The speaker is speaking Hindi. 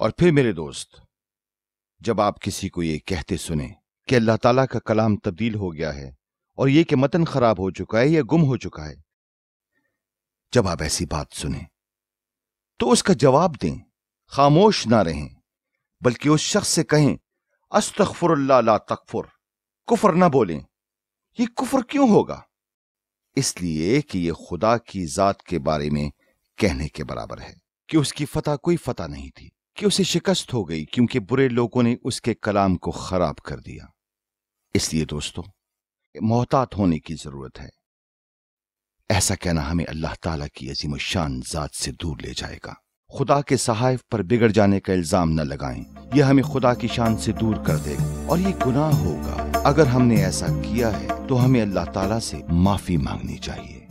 और फिर मेरे दोस्त जब आप किसी को ये कहते सुने कि अल्लाह ताला का कलाम तब्दील हो गया है और ये कि मतन खराब हो चुका है या गुम हो चुका है जब आप ऐसी बात सुने तो उसका जवाब दें खामोश ना रहें बल्कि उस शख्स से कहें अस्तफुरल्ला ला तकफुर कुफर ना बोलें ये कुफर क्यों होगा इसलिए कि ये खुदा की जात के बारे में कहने के बराबर है कि उसकी फतह कोई फतह नहीं थी कि उसे शिकस्त हो गई क्योंकि बुरे लोगों ने उसके कलाम को खराब कर दिया इसलिए दोस्तों मोहतात होने की जरूरत है ऐसा कहना हमें अल्लाह ताला की अजीम शान जात से दूर ले जाएगा खुदा के सहायफ पर बिगड़ जाने का इल्जाम न लगाएं यह हमें खुदा की शान से दूर कर दे और ये गुनाह होगा अगर हमने ऐसा किया है तो हमें अल्लाह ताला से माफी मांगनी चाहिए